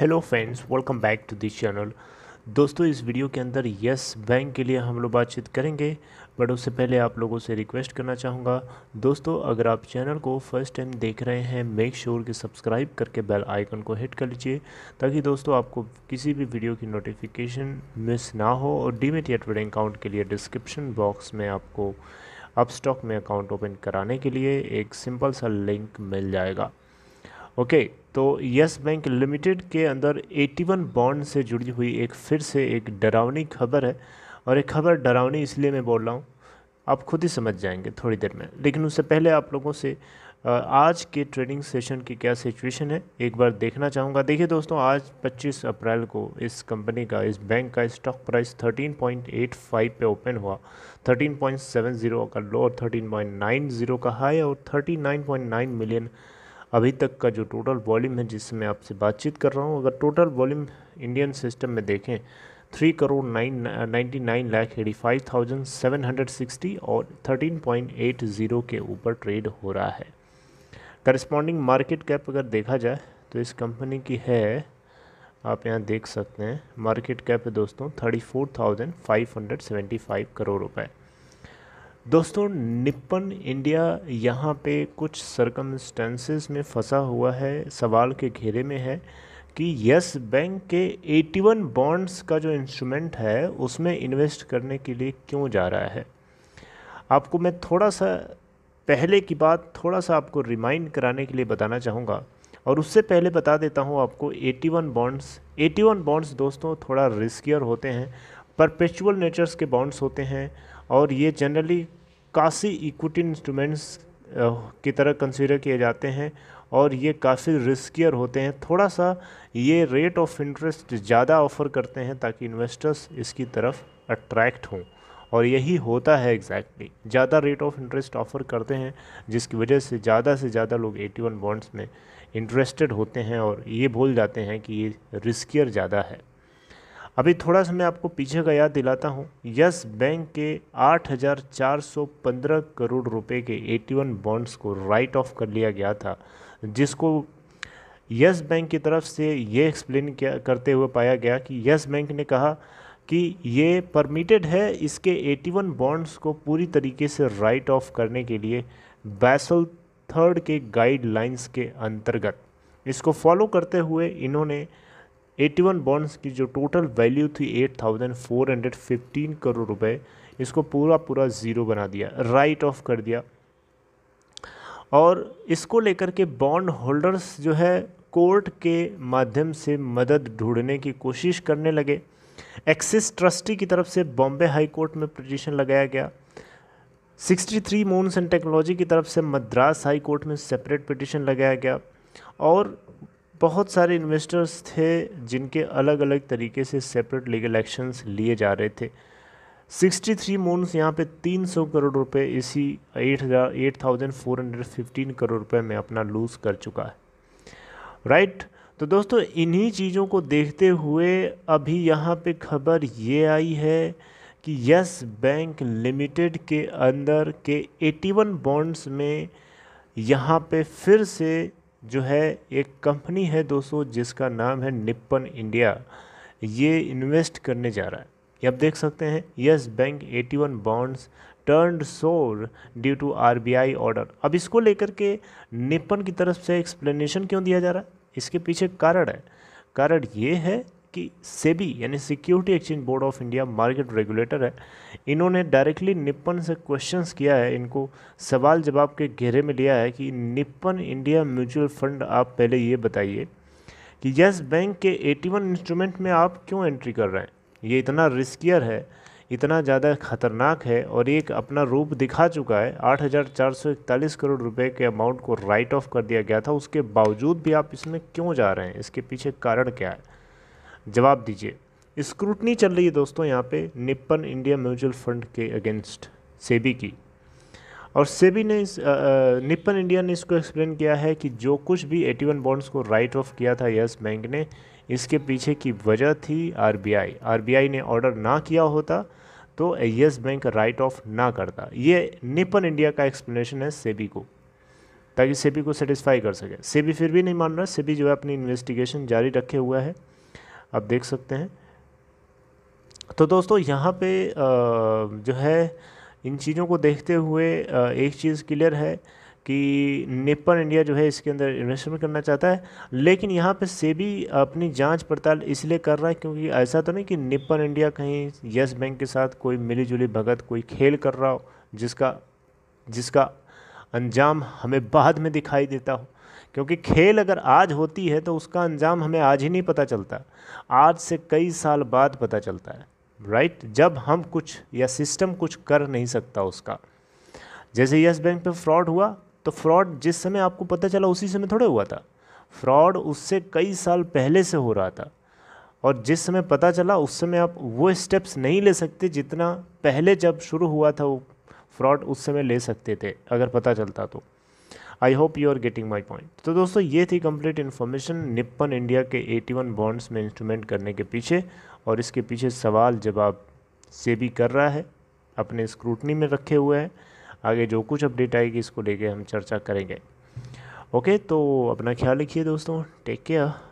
Hello friends welcome back to this channel दोस्तों इस video के अंदर यस बैंक के लिए हम लोग बातचीत करेंगे बट उससे पहले आप लोगों से रिक्वेस्ट करना चाहूँगा दोस्तों अगर आप चैनल को फर्स्ट टाइम देख रहे हैं मेक श्योर कि सब्सक्राइब करके बेल आइकन को हिट कर लीजिए ताकि दोस्तों आपको किसी भी वीडियो की नोटिफिकेशन मिस ना हो और डीमेट या अकाउंट के लिए डिस्क्रिप्शन बॉक्स में आपको अपस्टॉक में अकाउंट ओपन कराने के लिए एक सिंपल सा लिंक मिल जाएगा ओके तो यस बैंक लिमिटेड के अंदर 81 बॉन्ड से जुड़ी हुई एक फिर से एक डरावनी खबर है और एक खबर डरावनी इसलिए मैं बोल रहा हूँ आप खुद ही समझ जाएंगे थोड़ी देर में लेकिन उससे पहले आप लोगों से आज के ट्रेडिंग सेशन की क्या सिचुएशन है एक बार देखना चाहूँगा देखिए दोस्तों आज 25 अप्रैल को इस कंपनी का इस बैंक का स्टॉक प्राइस 13.85 पे ओपन हुआ 13.70 का लो और 13.90 का हाई और 39.9 मिलियन अभी तक का जो टोटल वॉल्यूम है जिससे मैं आपसे बातचीत कर रहा हूँ अगर टोटल वॉल्यूम इंडियन सिस्टम में देखें three crore nine ninety nine lakh eighty five thousand seven hundred sixty और थर्टीन पॉइंट एट ज़ीरो के ऊपर ट्रेड हो रहा है करस्पॉन्डिंग मार्केट कैप अगर देखा जाए तो इस कंपनी की है आप यहाँ देख सकते हैं मार्केट कैप है दोस्तों thirty four thousand five hundred seventy five crore रुपए दोस्तों निप्पन इंडिया यहाँ पे कुछ सरकमस्टेंसेस में फंसा हुआ है सवाल के घेरे में है कि यस बैंक के 81 बॉन्ड्स का जो इंस्ट्रूमेंट है उसमें इन्वेस्ट करने के लिए क्यों जा रहा है आपको मैं थोड़ा सा पहले की बात थोड़ा सा आपको रिमाइंड कराने के लिए बताना चाहूँगा और उससे पहले बता देता हूँ आपको 81 बॉन्ड्स 81 बॉन्ड्स दोस्तों थोड़ा रिस्कियर होते हैं परपेचुअल नेचर्स के बॉन्ड्स होते हैं और ये जनरली काफ़ी इक्विटी इंस्ट्रूमेंट्स की तरह कंसीडर किए जाते हैं और ये काफ़ी रिस्कियर होते हैं थोड़ा सा ये रेट ऑफ इंटरेस्ट ज़्यादा ऑफर करते हैं ताकि इन्वेस्टर्स इसकी तरफ अट्रैक्ट हों और यही होता है एग्जैक्टली exactly. ज़्यादा रेट ऑफ इंटरेस्ट ऑफर करते हैं जिसकी वजह से ज़्यादा से ज़्यादा लोग 81 बॉन्ड्स में इंटरेस्टेड होते हैं और ये भूल जाते हैं कि ये रिस्कियर ज़्यादा है अभी थोड़ा सा मैं आपको पीछे का याद दिलाता हूँ यस बैंक के 8,415 करोड़ रुपए के 81 बॉन्ड्स को राइट ऑफ कर लिया गया था जिसको यस बैंक की तरफ से ये एक्सप्लेन किया करते हुए पाया गया कि यस बैंक ने कहा कि ये परमिटेड है इसके 81 बॉन्ड्स को पूरी तरीके से राइट ऑफ करने के लिए बैसल थर्ड के गाइडलाइंस के अंतर्गत इसको फॉलो करते हुए इन्होंने 81 बॉन्ड्स की जो टोटल वैल्यू थी 8,415 करोड़ रुपए इसको पूरा पूरा ज़ीरो बना दिया राइट ऑफ कर दिया और इसको लेकर के बॉन्ड होल्डर्स जो है कोर्ट के माध्यम से मदद ढूंढने की कोशिश करने लगे एक्सिस ट्रस्टी की तरफ से बॉम्बे हाई कोर्ट में पटिशन लगाया गया 63 मोन्स एंड टेक्नोलॉजी की तरफ से मद्रास हाई कोर्ट में सेपरेट पटिशन लगाया गया और बहुत सारे इन्वेस्टर्स थे जिनके अलग अलग तरीके से सेपरेट लीगल एक्शंस लिए जा रहे थे 63 मोन्स यहाँ पे 300 करोड़ रुपए इसी 8000 8415 करोड़ रुपए में अपना लूज कर चुका है राइट right? तो दोस्तों इन्हीं चीज़ों को देखते हुए अभी यहाँ पे खबर ये आई है कि यस बैंक लिमिटेड के अंदर के 81 बॉन्ड्स में यहाँ पे फिर से जो है एक कंपनी है दोस्तों जिसका नाम है निप्पन इंडिया ये इन्वेस्ट करने जा रहा है ये आप देख सकते हैं yes bank 81 bonds turn sour due to RBI order अब इसको लेकर के निप्पन की तरफ से एक्सप्लेनेशन क्यों दिया जा रहा है इसके पीछे कारण है कारण ये है कि सेबी यानी security exchange board of India market regulator है इन्होंने डायरेक्टली निप्पन से क्वेश्चंस किया है इनको सवाल जवाब के घेरे में लिया है कि निप्पन इंडिया म्यूचुअल फंड आप पहले ये बताइए कि येस बैंक के 81 इंस्ट्रूमेंट में आप क्यों एंट्री कर रहे हैं ये इतना रिस्कियर है इतना ज़्यादा खतरनाक है और एक अपना रूप दिखा चुका है इकतालीस करोड़ रुपए के अमाउंट को राइट ऑफ कर दिया गया था उसके बावजूद भी आप इसमें क्यों जा रहे हैं इसके पीछे कारण क्या है जवाब दीजिए स्क्रूटनी चल रही है दोस्तों यहाँ पे निप्पन इंडिया म्यूचुअल फंड के अगेंस्ट सेबी की और सेबी ने इस निप्पन इंडिया ने इसको एक्सप्लेन किया है कि जो कुछ भी 81 बॉन्ड्स को राइट ऑफ किया था यस बैंक ने इसके पीछे की वजह थी आरबीआई आरबीआई ने ऑर्डर ना किया होता तो यस बैंक राइट ऑफ ना करता ये निपन इंडिया का एक्सप्लेनेशन है सेबी को ताकि सेबी को सेटिस्फाई कर सके सेबी फिर भी नहीं मान रहा सेबी जो है अपनी इन्वेस्टिगेशन जारी रखे हुआ है आप देख सकते हैं तो दोस्तों यहाँ पे जो है इन चीज़ों को देखते हुए एक चीज़ क्लियर है कि निपन इंडिया जो है इसके अंदर इन्वेस्टमेंट करना चाहता है लेकिन यहाँ पे सेबी अपनी जांच पड़ताल इसलिए कर रहा है क्योंकि ऐसा तो नहीं कि निपन इंडिया कहीं येस बैंक के साथ कोई मिली जुली भगत कोई खेल कर रहा हो जिसका जिसका अंजाम हमें बाद में दिखाई देता हो क्योंकि खेल अगर आज होती है तो उसका अंजाम हमें आज ही नहीं पता चलता आज से कई साल बाद पता चलता है राइट जब हम कुछ या सिस्टम कुछ कर नहीं सकता उसका जैसे यस बैंक पे फ्रॉड हुआ तो फ्रॉड जिस समय आपको पता चला उसी समय थोड़े हुआ था फ्रॉड उससे कई साल पहले से हो रहा था और जिस समय पता चला उस समय आप वो स्टेप्स नहीं ले सकते जितना पहले जब शुरू हुआ था वो फ्रॉड उस समय ले सकते थे अगर पता चलता तो I hope you are getting my point तो दोस्तों ये थी कंप्लीट इन्फॉर्मेशन निप्पन इंडिया के 81 बॉन्ड्स में इंस्ट्रूमेंट करने के पीछे और इसके पीछे सवाल जवाब से भी कर रहा है अपने स्क्रूटनी में रखे हुए हैं आगे जो कुछ अपडेट आएगी इसको लेके हम चर्चा करेंगे ओके तो अपना ख्याल रखिए दोस्तों टेक केयर